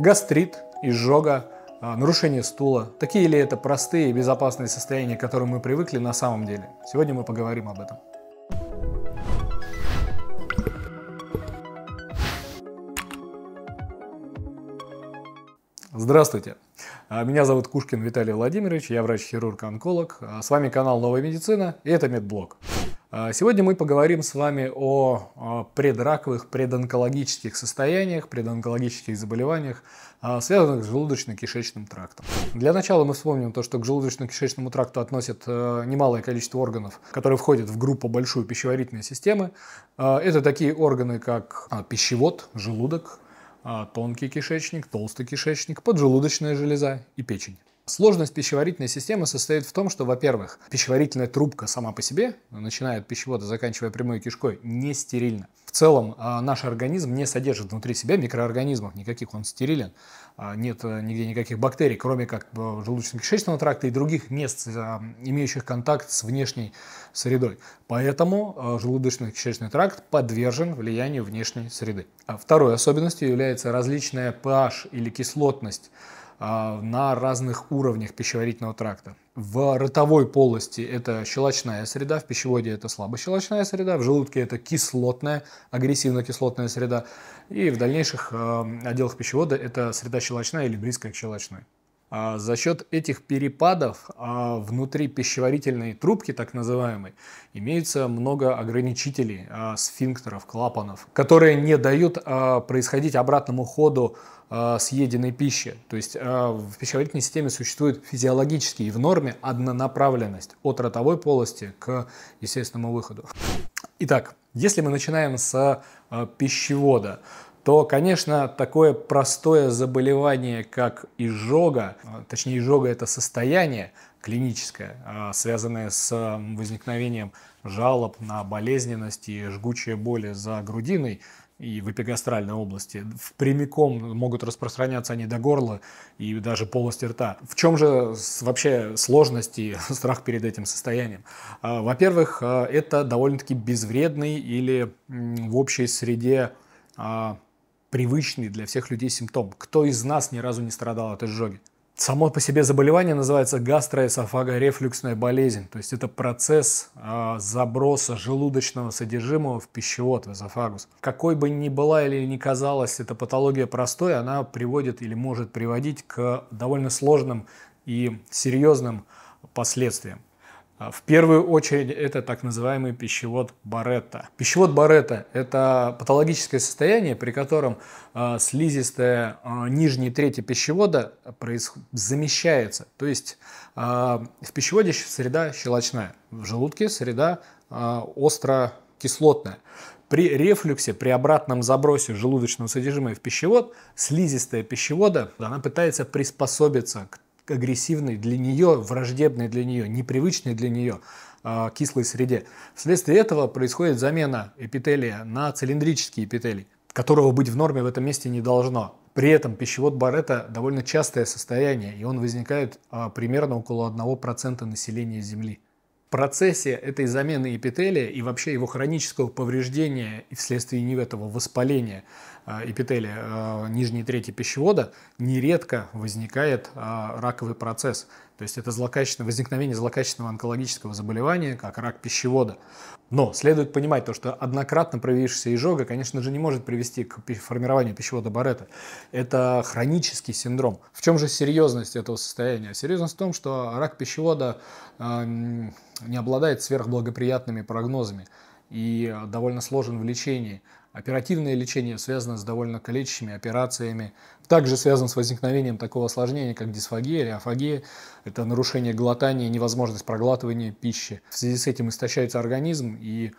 гастрит, изжога, а, нарушение стула. Такие ли это простые и безопасные состояния, к которым мы привыкли на самом деле? Сегодня мы поговорим об этом. Здравствуйте! А, меня зовут Кушкин Виталий Владимирович, я врач-хирург-онколог. А, с вами канал «Новая медицина» и это «Медблог». А, сегодня мы поговорим с вами о а, предраковых, предонкологических состояниях, предонкологических заболеваниях, а, связанных с желудочно-кишечным трактом. Для начала мы вспомним то, что к желудочно-кишечному тракту относят немалое количество органов, которые входят в группу большой пищеварительной системы. Это такие органы, как пищевод, желудок, тонкий кишечник, толстый кишечник, поджелудочная железа и печень. Сложность пищеварительной системы состоит в том, что, во-первых, пищеварительная трубка сама по себе, начиная от пищевода, заканчивая прямой кишкой, не стерильна. В целом а, наш организм не содержит внутри себя микроорганизмов никаких, он стерилен. А, нет э, нигде никаких бактерий, кроме как э, желудочно-кишечного тракта и других мест, а, имеющих контакт с внешней средой. Поэтому э, желудочно-кишечный тракт подвержен влиянию внешней среды. Второй особенностью является различная pH или кислотность а, на разных уровнях пищеварительного тракта. В ротовой полости это щелочная среда, в пищеводе это слабощелочная среда, в желудке это кислотная, агрессивно-кислотная среда, и в дальнейших а, отделах пищевода это среда щелочная или близкая к щелочной. А, за счет этих перепадов а, внутри пищеварительной трубки, так называемой, имеется много ограничителей, а, сфинктеров, клапанов, которые не дают происходить обратному ходу съеденной пищи. То есть в пищеварительной системе существует физиологически и в норме однонаправленность от ротовой полости к естественному выходу. Итак, если мы начинаем с пищевода, то, конечно, такое простое заболевание, как изжога, а, точнее изжога это состояние клиническое, а, связанное с а, возникновением жалоб на болезненность и жгучие боли за грудиной, и в эпигастральной области. В прямиком могут распространяться они до горла и даже полости рта. В чем же вообще сложность и страх перед этим состоянием? Во-первых, это довольно-таки безвредный или в общей среде привычный для всех людей симптом. Кто из нас ни разу не страдал от изжоги? Само по себе заболевание называется гастроэсофагорефлюксная болезнь, то есть это процесс э, заброса желудочного содержимого в пищевод, в эсофагус. Какой бы ни была или не казалась эта патология простой, она приводит или может приводить к довольно сложным и серьезным последствиям. А, в первую очередь это так называемый пищевод Барретта. Пищевод Барретта это патологическое состояние, при котором э, слизистая э, а, нижней трети пищевода проис... замещается. То есть э, в пищеводе среда щелочная, в желудке среда э, остро-кислотная. При рефлюксе, при обратном забросе желудочного содержимого в пищевод, слизистая пищевода она пытается приспособиться к агрессивной для нее, враждебной для нее, непривычной для нее а, кислой среде. Вследствие этого происходит замена эпителия на цилиндрический эпителий, которого быть в норме в этом месте не должно. При этом пищевод Баретта довольно частое состояние, и он возникает а, примерно около 1% населения Земли В процессе этой замены эпителия и вообще его хронического повреждения и вследствие него этого воспаления Э, эпителия э, нижней трети пищевода, нередко возникает э, раковый процесс. То есть это злокачественное, возникновение злокачественного онкологического заболевания, как рак пищевода. Но следует понимать то, что однократно проявившаяся изжога, конечно же, не может привести к формированию пищевода Барета. Это хронический синдром. В чем же серьезность этого состояния? Серьезность в том, что рак пищевода не обладает сверхблагоприятными прогнозами и довольно сложен в лечении. Оперативное лечение связано с довольно калечащими операциями, также связано с возникновением такого осложнения, как дисфагия или афагия. Это нарушение глотания, невозможность проглатывания пищи. В связи с этим истощается организм, и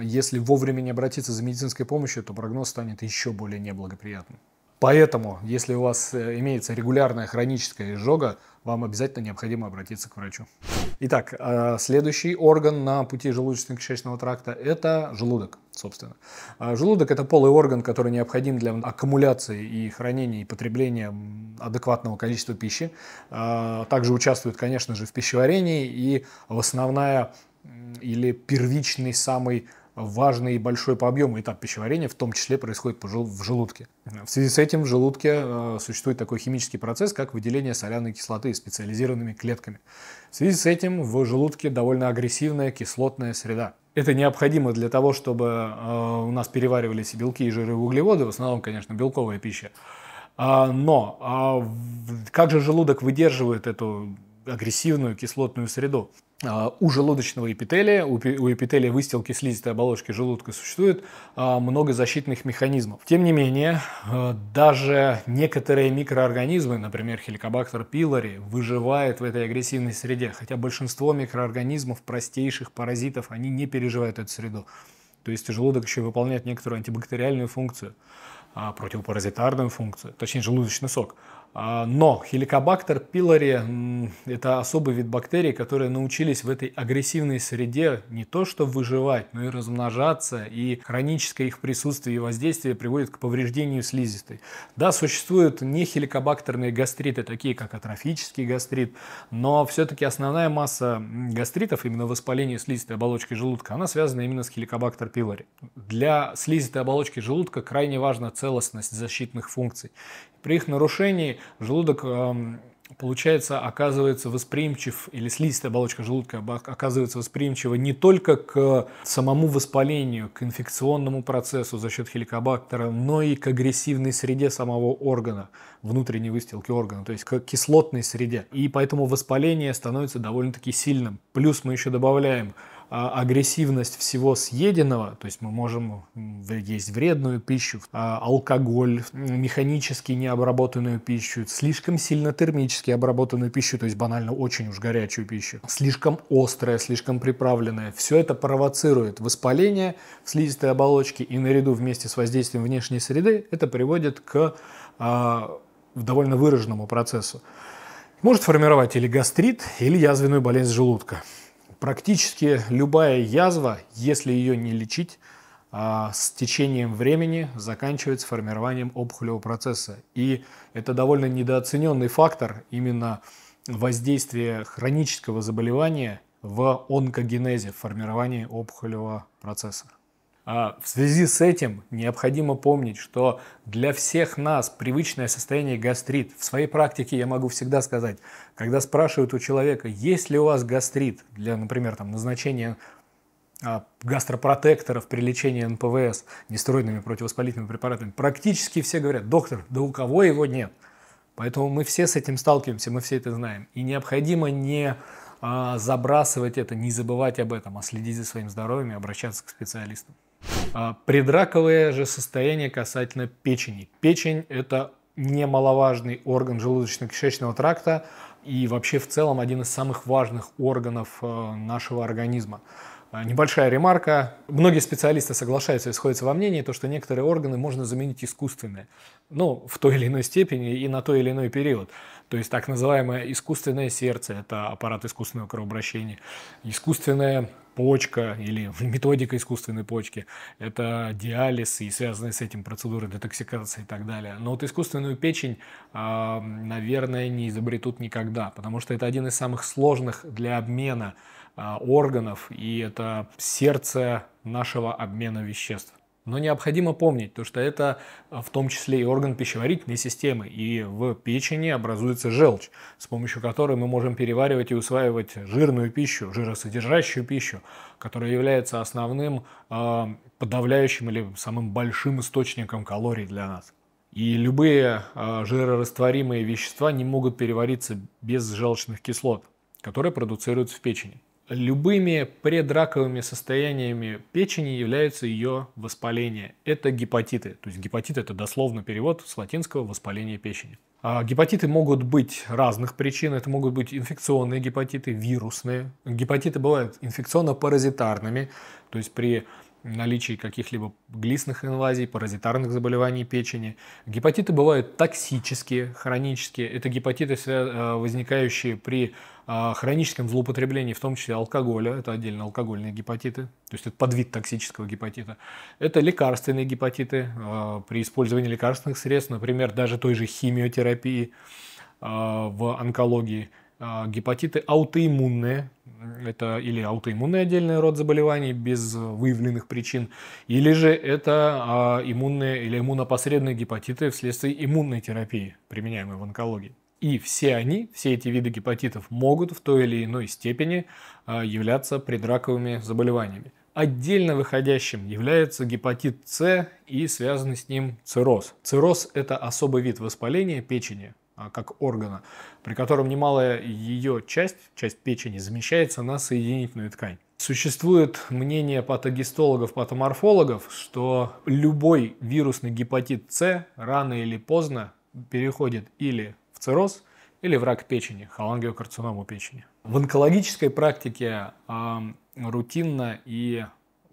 если вовремя не обратиться за медицинской помощью, то прогноз станет еще более неблагоприятным. Поэтому, если у вас э, имеется регулярная хроническая изжога, вам обязательно необходимо обратиться к врачу. Итак, а, следующий орган на пути желудочно-кишечного тракта – это желудок, собственно. А, желудок – это полый орган, который необходим для аккумуляции и хранения и потребления адекватного количества пищи. А, также участвует, конечно же, в пищеварении и основная или первичный самый важный и большой по объему этап пищеварения, в том числе происходит в желудке. В связи с этим в желудке э, существует такой химический процесс, как выделение соляной кислоты специализированными клетками. В связи с этим в желудке довольно агрессивная кислотная среда. Это необходимо для того, чтобы э, у нас переваривались и белки, и жиры, и углеводы, в основном, конечно, белковая пища. А, но а как же желудок выдерживает эту агрессивную кислотную среду? А, у желудочного эпителия, у эпителия выстилки слизистой оболочки желудка существует а, много защитных механизмов. Тем не менее, а, даже некоторые микроорганизмы, например, хеликобактер пилори, выживают в этой агрессивной среде, хотя большинство микроорганизмов, простейших паразитов, они не переживают эту среду. То есть желудок еще выполняет некоторую антибактериальную функцию, противопаразитарную функцию, точнее желудочный сок. А, но хеликобактер пилори – это особый вид бактерий, которые научились в этой агрессивной среде не то что выживать, но и размножаться, и хроническое их присутствие и воздействие приводит к повреждению слизистой. Да, существуют нехеликобактерные гастриты, такие как атрофический гастрит, но все-таки основная масса гастритов, именно воспаление слизистой оболочки желудка, она связана именно с хеликобактер пилори. Для слизистой оболочки желудка крайне важна целостность защитных функций. При их нарушении желудок получается, оказывается восприимчив, или слизистая оболочка желудка оказывается восприимчива не только к самому воспалению, к инфекционному процессу за счет хеликобактера, но и к агрессивной среде самого органа, внутренней выстилки органа, то есть к кислотной среде. И поэтому воспаление становится довольно-таки сильным. Плюс мы еще добавляем а, агрессивность всего съеденного, то есть мы можем есть вредную пищу, а, алкоголь, механически необработанную пищу, слишком сильно термически обработанную пищу, то есть банально очень уж горячую пищу, слишком острая, слишком приправленная. Все это провоцирует воспаление в слизистой оболочке и наряду вместе с воздействием внешней среды это приводит к а, довольно выраженному процессу. Может формировать или гастрит, или язвенную болезнь желудка. Практически любая язва, если ее не лечить, а, с течением времени заканчивается формированием опухолевого процесса. И это довольно недооцененный фактор именно воздействия хронического заболевания в онкогенезе, формировании опухолевого процесса. А, в связи с этим необходимо помнить, что для всех нас привычное состояние гастрит. В своей практике я могу всегда сказать, когда спрашивают у человека, есть ли у вас гастрит для, например, там, назначения а, гастропротекторов при лечении НПВС нестероидными противовоспалительными препаратами, практически все говорят, доктор, да у кого его нет? Поэтому мы все с этим сталкиваемся, мы все это знаем. И необходимо не а, забрасывать это, не забывать об этом, а следить за своим здоровьем и обращаться к специалистам. А, Предраковое же состояние касательно печени. Печень – это немаловажный орган желудочно-кишечного тракта и вообще в целом один из самых важных органов э, нашего организма. А, небольшая ремарка. Многие специалисты соглашаются и сходятся во мнении, то, что некоторые органы можно заменить искусственные. Ну, в той или иной степени и на той или иной период. То есть так называемое искусственное сердце – это аппарат искусственного кровообращения. Искусственное почка или методика искусственной почки, это диализ и связанные с этим процедуры детоксикации и так далее. Но вот искусственную печень, наверное, не изобретут никогда, потому что это один из самых сложных для обмена а, органов, и это сердце нашего обмена веществ. Но необходимо помнить, то, что это э, в том числе и орган пищеварительной системы, и в печени образуется желчь, с помощью которой мы можем переваривать и усваивать жирную пищу, жиросодержащую пищу, которая является основным э, подавляющим или самым большим источником калорий для нас. И любые э, жирорастворимые вещества не могут перевариться без желчных кислот, которые продуцируются в печени. Любыми предраковыми состояниями печени являются ее воспаление. Это гепатиты. То есть гепатит это дословно перевод с латинского воспаление печени. А гепатиты могут быть разных причин. Это могут быть инфекционные гепатиты, вирусные. Гепатиты бывают инфекционно-паразитарными. То есть при наличии каких-либо глистных инвазий, паразитарных заболеваний печени. Гепатиты бывают токсические, хронические. Это гепатиты, э, возникающие при э, хроническом злоупотреблении, в том числе алкоголя. Это отдельно алкогольные гепатиты, то есть это подвид токсического гепатита. Это лекарственные гепатиты э, при использовании лекарственных средств, например, даже той же химиотерапии в онкологии. Гепатиты аутоиммунные, это или аутоиммунный отдельный род заболеваний без выявленных причин, или же это а, иммунные или иммунопосредные гепатиты вследствие иммунной терапии, применяемой в онкологии. И все они, все эти виды гепатитов могут в той или иной степени а, являться предраковыми заболеваниями. Отдельно выходящим является гепатит С и связанный с ним цирроз. Цирроз – это особый вид воспаления печени, а, как органа, при котором немалая ее часть, часть печени, замещается на соединительную ткань. Существует мнение патогистологов, патоморфологов, что любой вирусный гепатит С рано или поздно переходит или в цирроз, или в рак печени, холангиокарциному печени. В онкологической практике э, рутинно и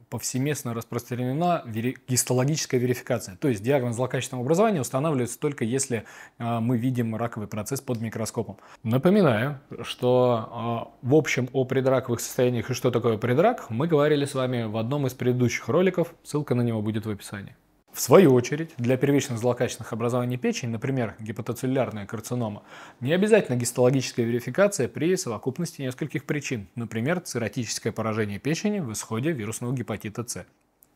повсеместно распространена гистологическая верификация. То есть диагноз злокачественного образования устанавливается только если а, мы видим раковый процесс под микроскопом. Напоминаю, что а, в общем о предраковых состояниях и что такое предрак мы говорили с вами в одном из предыдущих роликов. Ссылка на него будет в описании. В свою очередь, для первичных злокачественных образований печени, например, гепатоцеллярная карцинома, не обязательна гистологическая верификация при совокупности нескольких причин, например, цирротическое поражение печени в исходе вирусного гепатита С.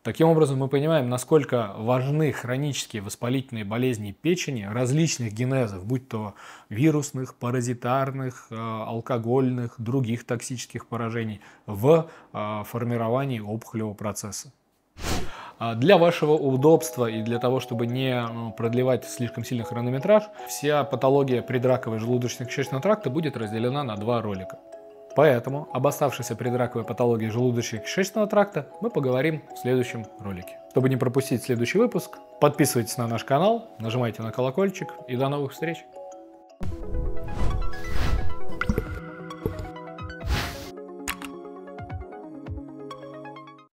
Таким образом, мы понимаем, насколько важны хронические воспалительные болезни печени различных генезов, будь то вирусных, паразитарных, э, алкогольных, других токсических поражений в э, формировании опухолевого процесса. А, для вашего удобства и для того, чтобы не продлевать слишком сильный хронометраж, вся патология предраковой желудочно-кишечного тракта будет разделена на два ролика. Поэтому об оставшейся предраковой патологии желудочно-кишечного тракта мы поговорим в следующем ролике. Чтобы не пропустить следующий выпуск, подписывайтесь на наш канал, нажимайте на колокольчик и до новых встреч! thank you